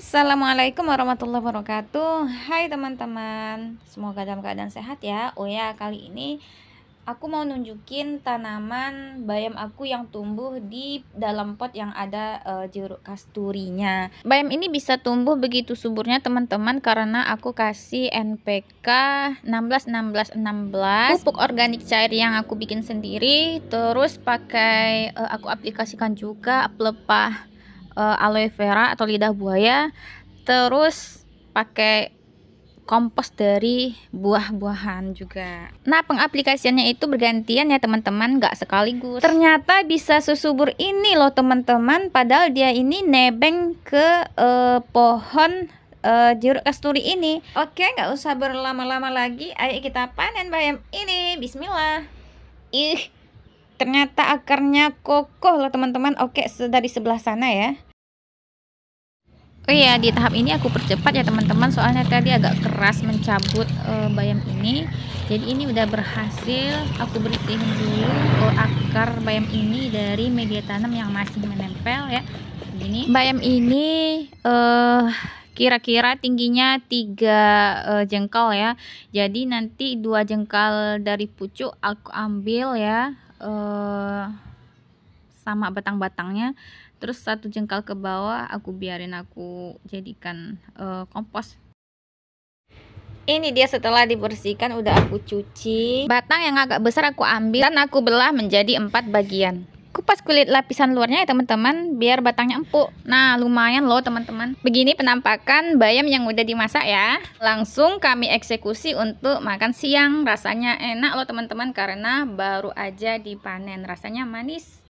Assalamualaikum warahmatullahi wabarakatuh Hai teman-teman Semoga dalam keadaan sehat ya Oh ya kali ini Aku mau nunjukin tanaman bayam aku yang tumbuh di dalam pot yang ada e, jeruk kasturinya Bayam ini bisa tumbuh begitu suburnya teman-teman Karena aku kasih NPK 16-16-16 Pupuk organik cair yang aku bikin sendiri Terus pakai e, aku aplikasikan juga pelepah uh, aloe vera atau lidah buaya terus pakai kompos dari buah-buahan juga. Nah, pengaplikasiannya itu bergantian ya teman-teman, gak sekaligus. Ternyata bisa susubur ini loh teman-teman, padahal dia ini nebeng ke uh, pohon uh, jeruk kasturi ini. Oke, gak usah berlama-lama lagi, ayo kita panen bayam ini. Bismillah. Ih. Ternyata akarnya kokoh loh teman-teman. Oke, dari sebelah sana ya. Oh iya, di tahap ini aku percepat ya teman-teman. Soalnya tadi agak keras mencabut uh, bayam ini. Jadi ini udah berhasil. Aku bersihin dulu uh, akar bayam ini dari media tanam yang masih menempel ya. ini Bayam ini uh, kira-kira tingginya tiga uh, jengkal ya. Jadi nanti dua jengkal dari pucuk aku ambil ya uh, sama batang-batangnya. Terus satu jengkal ke bawah aku biarin aku jadikan uh, kompos. Ini dia setelah dibersihkan udah aku cuci. Batang yang agak besar aku ambil dan aku belah menjadi empat bagian kupas kulit lapisan luarnya ya teman-teman biar batangnya empuk nah lumayan loh teman-teman begini penampakan bayam yang udah dimasak ya langsung kami eksekusi untuk makan siang rasanya enak loh teman-teman karena baru aja dipanen rasanya manis